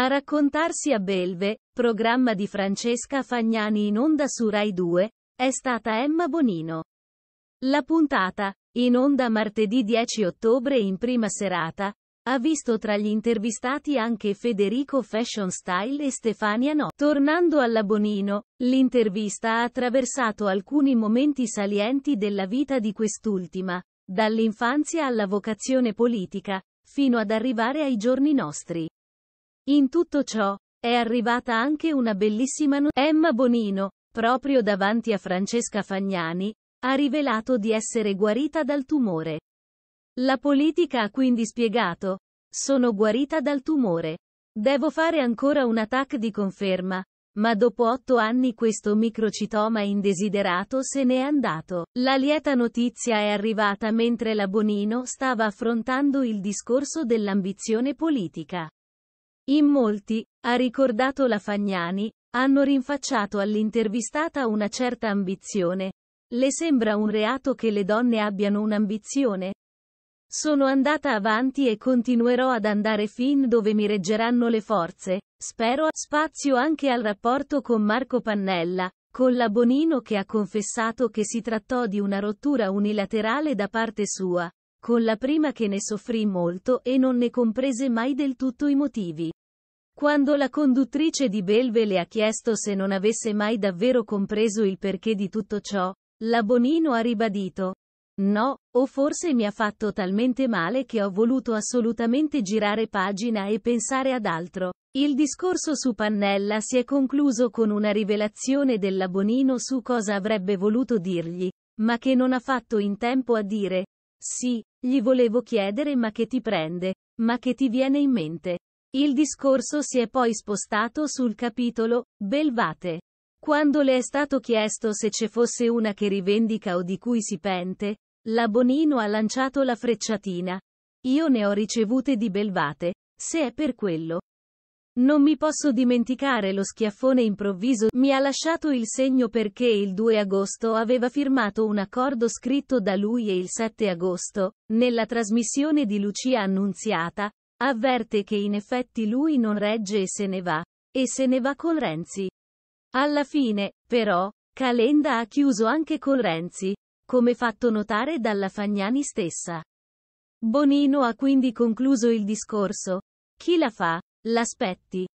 A raccontarsi a Belve, programma di Francesca Fagnani in onda su Rai 2, è stata Emma Bonino. La puntata, in onda martedì 10 ottobre in prima serata, ha visto tra gli intervistati anche Federico Fashion Style e Stefania No. Tornando alla Bonino, l'intervista ha attraversato alcuni momenti salienti della vita di quest'ultima, dall'infanzia alla vocazione politica, fino ad arrivare ai giorni nostri. In tutto ciò, è arrivata anche una bellissima notizia. Emma Bonino, proprio davanti a Francesca Fagnani, ha rivelato di essere guarita dal tumore. La politica ha quindi spiegato. Sono guarita dal tumore. Devo fare ancora un attack di conferma. Ma dopo otto anni questo microcitoma indesiderato se n'è andato. La lieta notizia è arrivata mentre la Bonino stava affrontando il discorso dell'ambizione politica. In molti, ha ricordato la Fagnani, hanno rinfacciato all'intervistata una certa ambizione. Le sembra un reato che le donne abbiano un'ambizione? Sono andata avanti e continuerò ad andare fin dove mi reggeranno le forze. Spero spazio anche al rapporto con Marco Pannella, con la Bonino che ha confessato che si trattò di una rottura unilaterale da parte sua, con la prima che ne soffrì molto e non ne comprese mai del tutto i motivi. Quando la conduttrice di Belve le ha chiesto se non avesse mai davvero compreso il perché di tutto ciò, la Bonino ha ribadito. No, o forse mi ha fatto talmente male che ho voluto assolutamente girare pagina e pensare ad altro. Il discorso su Pannella si è concluso con una rivelazione della Bonino su cosa avrebbe voluto dirgli, ma che non ha fatto in tempo a dire. Sì, gli volevo chiedere ma che ti prende, ma che ti viene in mente. Il discorso si è poi spostato sul capitolo Belvate. Quando le è stato chiesto se ce fosse una che rivendica o di cui si pente, la Bonino ha lanciato la frecciatina. Io ne ho ricevute di Belvate, se è per quello. Non mi posso dimenticare lo schiaffone improvviso, mi ha lasciato il segno perché il 2 agosto aveva firmato un accordo scritto da lui e il 7 agosto, nella trasmissione di Lucia Annunziata, Avverte che in effetti lui non regge e se ne va. E se ne va con Renzi. Alla fine, però, Calenda ha chiuso anche con Renzi, come fatto notare dalla Fagnani stessa. Bonino ha quindi concluso il discorso. Chi la fa? L'aspetti.